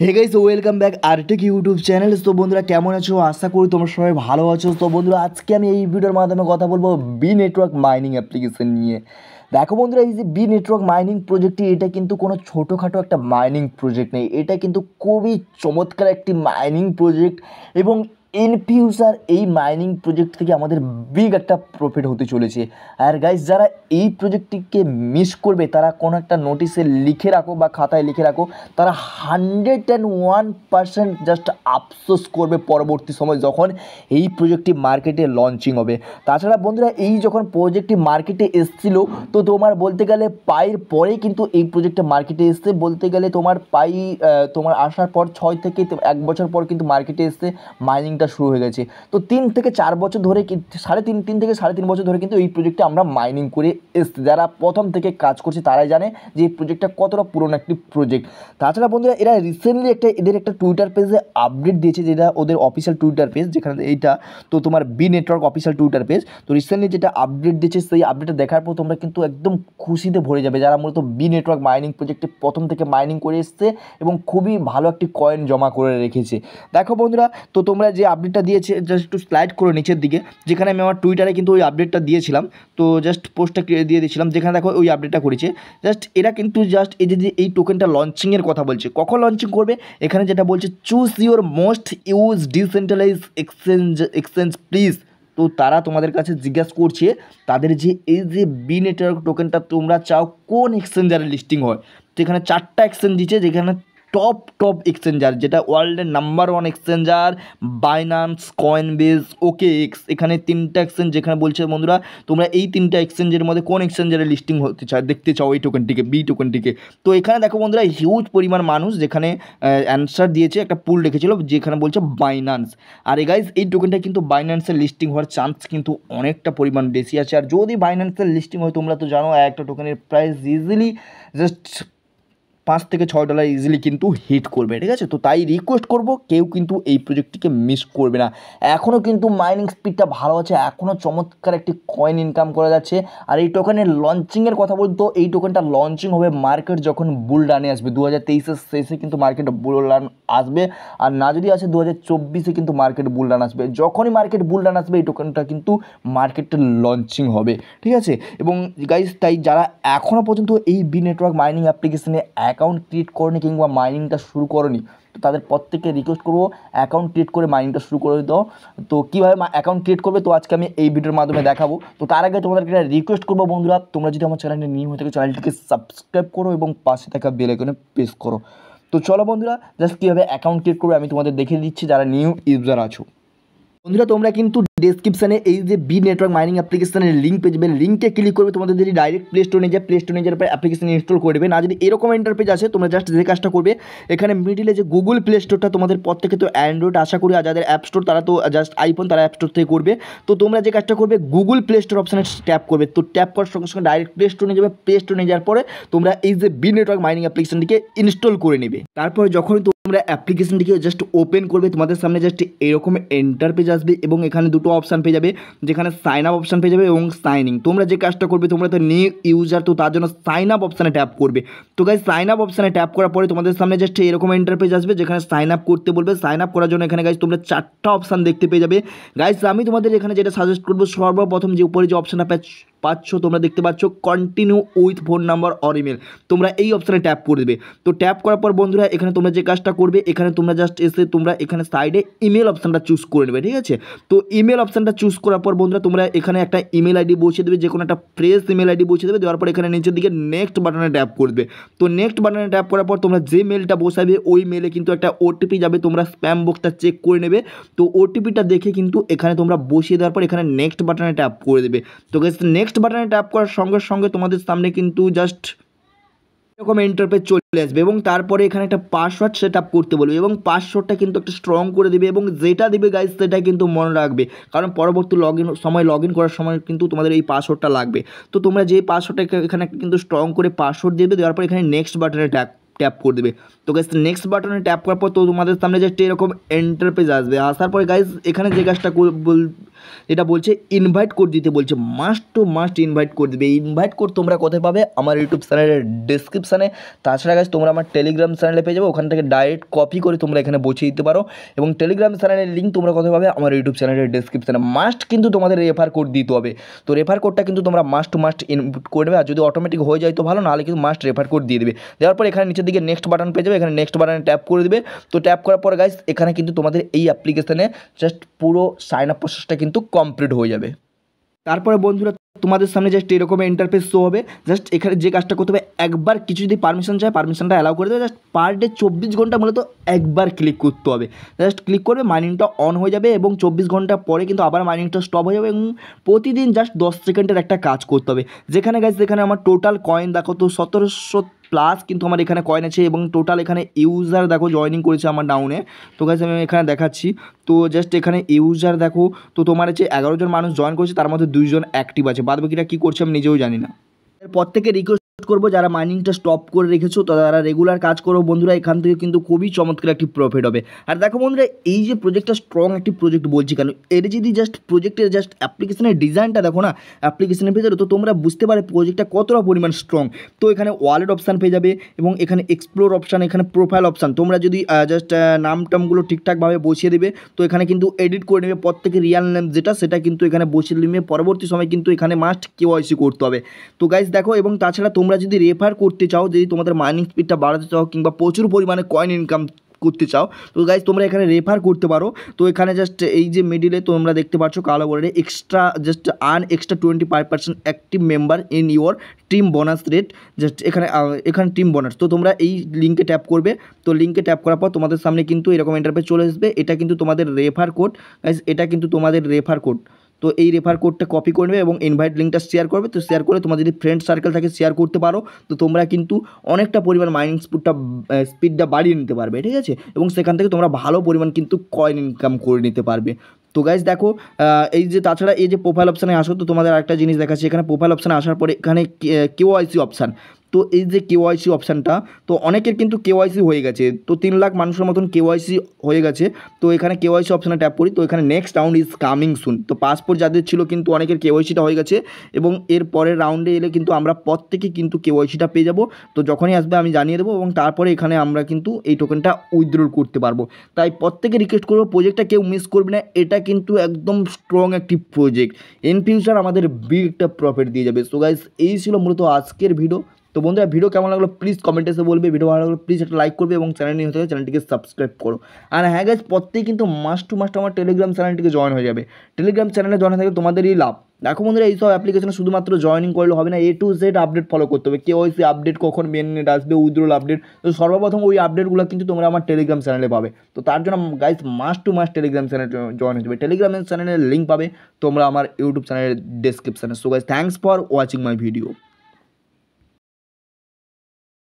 হে guys welcome back Artech YouTube channel তো বন্ধুরা কেমন আছো আশা করি তোমরা সবাই ভালো আছো তো বন্ধুরা আজকে আমি এই ভিডিওর মাধ্যমে কথা বলবো বি নেটওয়ার্ক মাইনিং অ্যাপ্লিকেশান নিয়ে দেখো বন্ধুরা এই যে বি নেটওয়ার্ক মাইনিং প্রজেক্টটি এটা কিন্তু কোনো ছোটোখাটো একটা মাইনিং প্রজেক্ট নেই এটা কিন্তু খুবই চমৎকার একটি মাইনিং প্রজেক্ট এবং ইন ফিউচার এই মাইনিং প্রজেক্ট থেকে আমাদের বিগ একটা প্রফিট হতে চলেছে আর গাইজ যারা এই প্রজেক্টটিকে মিস করবে তারা কোনো একটা নোটিশে লিখে রাখো বা খাতায় লিখে রাখো তারা hundred and one percent just আফসোস করবে পরবর্তী সময় যখন এই প্রজেক্টটি মার্কেটে লঞ্চিং হবে তাছাড়া বন্ধুরা এই যখন প্রজেক্টটি মার্কেটে এসছিল তো তোমার বলতে গেলে পায়ের পরে কিন্তু এই প্রজেক্টটা মার্কেটে এসছে বলতে গেলে তোমার পাই তোমার আসার পর ছয় থেকে এক বছর পর কিন্তু মার্কেটে এসছে মাইনিংটা প্রজেক্টটা শুরু হয়ে গেছে তো তিন থেকে চার বছর ধরে সাড়ে তিন তিন থেকে সাড়ে তিন বছর ধরে কিন্তু এই প্রজেক্টে আমরা মাইনিং করে এসছি যারা প্রথম থেকে কাজ করছে তারাই জানে যে এই প্রজেক্টটা কতটা পুরনো একটি প্রজেক্ট তাছাড়া বন্ধুরা এরা রিসেন্টলি একটা এদের একটা টুইটার পেজে আপডেট দিয়েছে যেটা ওদের অফিসিয়াল টুইটার পেজ যেখানে এইটা তো তোমার Bee Network official Twitter page তো রিসেন্টলি যেটা আপডেট দিয়েছে সেই আপডেটটা দেখার পর তোমরা কিন্তু একদম খুশিতে ভরে যাবে যারা মূলত বি নেটওয়ার্ক মাইনিং প্রজেক্টে প্রথম থেকে মাইনিং করে এসছে এবং খুবই ভালো একটি কয়েন জমা করে রেখেছে দেখো বন্ধুরা তো তোমরা যে আপডেটটা দিয়েছে জাস্ট একটু স্লাইড করে নিচের দিকে যেখানে আমি আমার টুইটারে কিন্তু ওই আপডেটটা দিয়েছিলাম তো জাস্ট পোস্টটা দিয়ে দিয়েছিলাম যেখানে দেখো ওই আপডেটটা করেছে জাস্ট এরা কিন্তু জাস্ট এই যে এই টোকেনটা লঞ্চিংয়ের কথা বলছে কখন লঞ্চিং করবে এখানে যেটা বলছে choose your most use decentralize exchange exchange please তো তারা তোমাদের কাছে জিজ্ঞাসা করছে তাদের যে এই যে বি নেটওয়ার্ক টোকেনটা তোমরা চাও কোন এক্সচেঞ্জারে লিস্টিং হয় তো এখানে চারটা এক্সচেঞ্জ দিচ্ছে যেখানে টপ টপ এক্সচেঞ্জার যেটা ওয়ার্ল্ডের number one exchanger Binance base OKX এখানে তিনটা এক্সচেঞ্জ যেখানে বলছে বন্ধুরা তোমরা এই তিনটা এক্সচেঞ্জের মধ্যে কোন এক্সচেঞ্জারে লিস্টিং হতে চাও দেখতে চাও এই টোকেনটিকে বি টোকেনটিকে তো এখানে দেখো বন্ধুরা হিউজ পরিমাণ মানুষ যেখানে অ্যান্সার দিয়েছে একটা পুল রেখেছিল যেখানে বলছে বাইনান্স আর এ গাইজ এই টোকেনটা কিন্তু বাইনান্সের লিস্টিং হওয়ার চান্স কিন্তু অনেকটা পরিমাণ বেশি আছে আর যদি বাইনান্সের লিস্টিং হয় তোমরা তো জানো একটা টোকেনের প্রাইস ইজিলি জাস্ট পাঁচ থেকে ছয় ডলার ইজিলি কিন্তু হিট করবে ঠিক আছে তো তাই রিকোয়েস্ট করব কেউ কিন্তু এই প্রজেক্টটিকে মিস করবে না এখনও কিন্তু মাইনিং স্পিডটা ভালো আছে এখনও চমৎকার একটি কয়েন ইনকাম করা যাচ্ছে আর এই টোকেনের লঞ্চিংয়ের কথা বলতো এই টোকেনটা লঞ্চিং হবে মার্কেট যখন বুল রানে আসবে দু হাজার তেইশের শেষে কিন্তু মার্কেট বুল রান আসবে আর না যদি আসে দু হাজার চব্বিশে কিন্তু মার্কেট বুল রান আসবে যখনই মার্কেট বুল রান আসবে এই টোকেনটা কিন্তু মার্কেটে লঞ্চিং হবে ঠিক আছে এবং গাইজ তাই যারা এখনও পর্যন্ত এই বি নেটওয়ার্ক মাইনিং অ্যাপ্লিকেশনে অ্যাকাউন্ট ক্রিয়েট করনি কিংবা মাইনিংটা শুরু করনি তো তাদের প্রত্যেককে রিকোয়েস্ট করবো অ্যাকাউন্ট ক্রিয়েট করে মাইনিংটা শুরু করে দাও তো কীভাবে অ্যাকাউন্ট ক্রিয়েট করবে তো আজকে আমি এই ভিডিওর মাধ্যমে দেখাবো তো তার আগে তোমাদেরকে একটা রিকোয়েস্ট করবো বন্ধুরা তোমরা যদি আমার চ্যানেলটি নিয়ম হয়ে থাকো চ্যানেলটিকে সাবস্ক্রাইব করো এবং পাশে থাকা বেলাইকনে প্রেস করো তো চলো বন্ধুরা জাস্ট কীভাবে অ্যাকাউন্ট ক্রিয়েট করবে আমি তোমাদের দেখিয়ে দিচ্ছি যারা নিউ ইউজার আছো বন্ধুরা তোমরা কিন্তু ডিসক্রিপশানে এই যে বি নেটওয়ার্ক মাইনিং অ্যাপ্লিকেশনের লিঙ্ক পেয়ে যাবেন লিঙ্কে ক্লিক করবে তোমাদের যদি ডাইরেক্ট প্লে স্টোরে যায় প্লে স্টোরে যাওয়ার পর অ্যাপ্লিকেশন ইনস্টল করে দেবেন আর যদি এরকম ইন্টারপেজ আছে তোমরা জাস্ট যে কাজটা করবে এখানে মিডিলে যে গুগল প্লে স্টোরটা তোমাদের প্রত্যেকে তো অ্যান্ড্রয়েড আশা করি আর যাদের অ্যাপ স্টোর তারা তো জাস্ট আইফোন তারা অ্যাপ স্টোর থেকে করবে তো তোমরা যে কাজটা করবে গুগল প্লে স্টোর অপশানে ট্যাপ করবে তো ট্যাপ করার সঙ্গে সঙ্গে ডাইরেক্ট প্লে স্টোরে যাবে প্লে স্টোরে যাওয়ার পরে তোমরা এই যে বি নেটওয়ার্ক মাইনিং অ্যাপ্লিকেশনটিকে ইনস্টল করে নেবে তারপরে যখন তোমরা অ্যাপ্লিকেশনটিকে জাস্ট ওপেন করবে তোমাদের সামনে জাস্ট এরকম ইন্টারপেজ আসবে এবং এখানে দুটো দুটো অপশান পেয়ে যাবে যেখানে সাইন আপ অপশান পেয়ে যাবে এবং সাইনিং তোমরা যে কাজটা করবে তোমরা তো নিউ ইউজার তো তার জন্য সাইন আপ অপশানে ট্যাপ করবে তো গাই সাইন আপ অপশানে ট্যাপ করার পরে তোমাদের সামনে জাস্ট এরকম ইন্টারপেজ আসবে যেখানে সাইন আপ করতে বলবে সাইন আপ করার জন্য এখানে গাইজ তোমরা চারটা অপশান দেখতে পেয়ে যাবে গাইজ আমি তোমাদের এখানে যেটা সাজেস্ট করবো সর্বপ্রথম যে উপরে যে অপশানটা পাচ্ছ পাচ্ছ তোমরা দেখতে পাচ্ছ continue with phone number or email তোমরা এই অপশানে ট্যাপ করে দেবে তো ট্যাপ করার পর বন্ধুরা এখানে তোমরা যে কাজটা করবে এখানে তোমরা জাস্ট এসে তোমরা এখানে সাইডে ইমেল অপশানটা চুজ করে নেবে ঠিক আছে তো ইমেল অপশানটা চুজ করার পর বন্ধুরা তোমরা এখানে একটা ইমেল আইডি বসিয়ে দেবে যে কোনো একটা ফ্রেশ ইমেল আইডি বসিয়ে দেবে দেওয়ার পর এখানে নিচের দিকে নেক্সট বাটনে ট্যাপ করবে তো নেক্সট বাটনে ট্যাপ করার পর তোমরা যে মেলটা বসাবে ওই মেলে কিন্তু একটা ওটিপি যাবে তোমরা স্প্যাম বক্সটা চেক করে নেবে তো ওটিপিটা দেখে কিন্তু এখানে তোমরা বসিয়ে দেওয়ার পর এখানে নেক্সট বাটনে ট্যাপ করে দেবে তো নেক্সট নেক্সট বাটনে ট্যাপ করার সঙ্গে সঙ্গে তোমাদের সামনে কিন্তু জাস্ট এরকম এন্টারপেজ চলে আসবে এবং তারপরে এখানে একটা পাসওয়ার্ড সেট আপ করতে বলবে এবং পাসওয়ার্ডটা কিন্তু একটা স্ট্রং করে দেবে এবং যেটা দেবে গাইজ সেটা কিন্তু মনে রাখবে কারণ পরবর্তী লগ সময় লগ করার সময় কিন্তু তোমাদের এই পাসওয়ার্ডটা লাগবে তো তোমরা যে পাসওয়ার্ডটা এখানে কিন্তু স্ট্রং করে পাসওয়ার্ড দেবে দেওয়ার পর এখানে নেক্সট বাটনে ট্যাপ ট্যাপ করে দেবে তো গাইজ নেক্সট বাটনে ট্যাপ করার পর তো তোমাদের সামনে জাস্ট এরকম এন্টারপেজ আসবে আসার পরে গাইজ এখানে যে কাজটা যেটা বলছে ইনভাইট কোড দিতে বলছে মাস্ট টু মাস্ট ইনভাইট করে দেবে ইনভাইট কোড তোমরা কোথায় পাবে আমার ইউটিউব চ্যানেলের ডিসক্রিপশানে তাছাড়া গাছ তোমরা আমার টেলিগ্রাম চ্যানেলে পেয়ে যাবে ওখান থেকে ডাইরেক্ট কপি করে তোমরা এখানে বসিয়ে দিতে পারো এবং টেলিগ্রাম চ্যানেলের লিঙ্ক তোমরা কোথায় পাবে আমার ইউটিউব চ্যানেলের ডিসক্রিপশানে মাস্ট কিন্তু তোমাদের রেফার কোড দিতে হবে তো রেফার কোডটা কিন্তু তোমরা মাস্ট টু মাস্ট ইনপুট করবে আর যদি অটোমেটিক হয়ে যায় তো ভালো নাহলে কিন্তু মাস্ট রেফার কোড দিয়ে দেবে দেওয়ার পর এখানে নিচে নিচের দিকে নেক্সট বাটন পেয়ে যাবে এখানে নেক্সট বাটনে ট্যাপ করে দিবে তো ট্যাপ করার পর গাইজ এখানে কিন্তু তোমাদের এই অ্যাপ্লিকেশানে জাস্ট পুরো সাইন আপ প্রসেসটা কিন্তু কমপ্লিট হয়ে যাবে তারপরে বন্ধুরা তোমাদের সামনে জাস্ট এরকম ইন্টারফেস শো হবে জাস্ট এখানে যে কাজটা করতে হবে একবার কিছু যদি পারমিশন চায় পারমিশনটা অ্যালাউ করে দেবে জাস্ট পার ডে চব্বিশ ঘন্টা মূলত একবার ক্লিক করতে হবে জাস্ট ক্লিক করবে মাইনিংটা অন হয়ে যাবে এবং চব্বিশ ঘন্টা পরে কিন্তু আবার মাইনিংটা স্টপ হয়ে যাবে এবং প্রতিদিন জাস্ট দশ সেকেন্ডের একটা কাজ করতে হবে যেখানে গেছে যেখানে আমার টোটাল কয়েন দেখো তো সতেরোশো প্লাস কিন্তু আমার এখানে কয়েন আছে এবং টোটাল এখানে ইউজার দেখো জয়নিং করেছে আমার ডাউনে তো কাছে আমি এখানে দেখাচ্ছি তো জাস্ট এখানে ইউজার দেখো তো তোমার হচ্ছে এগারো জন মানুষ জয়েন করেছে তার মধ্যে দুইজন অ্যাক্টিভ আছে বাদ বাকিটা কী করছে আমি নিজেও জানি না এরপর থেকে রিকোয়েস্ট করবো যারা মাইনিংটা স্টপ করে রেখেছো তারা রেগুলার কাজ করো বন্ধুরা এখান থেকে কিন্তু খুবই চমৎকার একটি প্রফিট হবে আর দেখো বন্ধুরা এই যে প্রজেক্টটা স্ট্রং একটি প্রজেক্ট বলছি কেন এর যদি জাস্ট প্রজেক্টের জাস্ট অ্যাপ্লিকেশনের ডিজাইনটা দেখো না অ্যাপ্লিকেশনের ভিতরে তো তোমরা বুঝতে পারে প্রজেক্টটা কতটা পরিমাণ স্ট্রং তো এখানে ওয়ালেট অপশান পেয়ে যাবে এবং এখানে এক্সপ্লোর অপশান এখানে প্রোফাইল অপশান তোমরা যদি জাস্ট নাম টামগুলো ঠিকঠাকভাবে বসিয়ে দেবে তো এখানে কিন্তু এডিট করে নেবে প্রত্যেকে রিয়াল নেম যেটা সেটা কিন্তু এখানে বসিয়ে নেবে পরবর্তী সময় কিন্তু এখানে মাস্ট কেওয়াইসি করতে হবে তো গাইজ দেখো এবং তাছাড়া তোমরা যদি রেফার করতে চাও যদি তোমাদের মাইনিং স্পিডটা বাড়াতে চাও কিংবা প্রচুর পরিমাণে কয়েন ইনকাম করতে চাও তো गाइस তোমরা এখানে রেফার করতে পারো তো এখানে জাস্ট এই যে মিডলে তোমরা দেখতে পাচ্ছ কালো বারে extra just an extra 25% active member in your team bonus rate just এখানে এখানে টিম বোনাস তো তোমরা এই লিংকে ট্যাপ করবে তো লিংকে ট্যাপ করা পড় তোমাদের সামনে কিন্তু এরকম ইন্টারফেস চলে আসবে এটা কিন্তু তোমাদের রেফার কোড गाइस এটা কিন্তু তোমাদের রেফার কোড তো এই রেফার কোডটা কপি করে নেবে এবং ইনভাইট লিঙ্কটা শেয়ার করবে তো শেয়ার করে তোমার যদি ফ্রেন্ড সার্কেল থাকে শেয়ার করতে পারো তো তোমরা কিন্তু অনেকটা পরিমাণ মাইনিং স্পিডটা স্পিডটা বাড়িয়ে নিতে পারবে ঠিক আছে এবং সেখান থেকে তোমরা ভালো পরিমাণ কিন্তু কয়েন ইনকাম করে নিতে পারবে তো গাইজ দেখো এই যে তাছাড়া এই যে প্রোফাইল অপশানে আসো তো তোমাদের একটা জিনিস দেখাচ্ছি এখানে প্রোফাইল অপশানে আসার পরে এখানে আইসি অপশান তো এই যে কেওয়াইসি অপশানটা তো অনেকের কিন্তু কেওয়াইসি হয়ে গেছে তো তিন লাখ মানুষের মতন কেওয়াইসি হয়ে গেছে তো এখানে কেওয়াইসি অপশানে ট্যাপ করি তো এখানে next round is coming soon তো পাসপোর্ট যাদের ছিল কিন্তু অনেকের কেওয়াইসিটা হয়ে গেছে এবং এর পরের রাউন্ডে এলে কিন্তু আমরা প্রত্যেকে কিন্তু কেওয়াইসিটা পেয়ে যাব তো যখনই আসবে আমি জানিয়ে দেবো এবং তারপরে এখানে আমরা কিন্তু এই টোকেনটা উইথড্রল করতে পারবো তাই প্রত্যেকে রিকোয়েস্ট করবো প্রজেক্টটা কেউ মিস করবে না এটা কিন্তু একদম স্ট্রং একটি প্রজেক্ট ইন ফিউচার আমাদের বিগ একটা প্রফিট দিয়ে যাবে সো গাইজ এই ছিল মূলত আজকের ভিডিও তো বন্ধুরা ভিডিও কেমন লাগলো প্লিজ কমেন্টে এসে বলবি ভিডিও ভালো লাগলে প্লিজ একটা লাইক করবে এবং চ্যানেল নিহতে চ্যানেলটিকে সাবস্ক্রাইব করো আর হ্যাঁ गाइस প্রত্যেকই কিন্তু মাস্ট টু মাস্ট আমার টেলিগ্রাম চ্যানেলটিকে জয়েন হয়ে যাবে টেলিগ্রাম চ্যানেলে জানা থাকে তোমাদেরই লাভ দেখো বন্ধুরা এই সব অ্যাপ্লিকেশন শুধুমাত্র জয়েনিং করলে হবে না A to Z update follow করতে হবে কেও হইছে আপডেট কখন মেনিন আসবে উদ্রল আপডেট তো সর্বপ্রথম ওই আপডেটগুলো কিন্তু তোমরা আমার টেলিগ্রাম চ্যানেলে পাবে তো তার জন্য guys must to must Telegram channel join হয়ে যাবে টেলিগ্রাম চ্যানেলে লিংক পাবে তোমরা আমার ইউটিউব চ্যানেলের ডেসক্রিপশনে so guys thanks for watching my video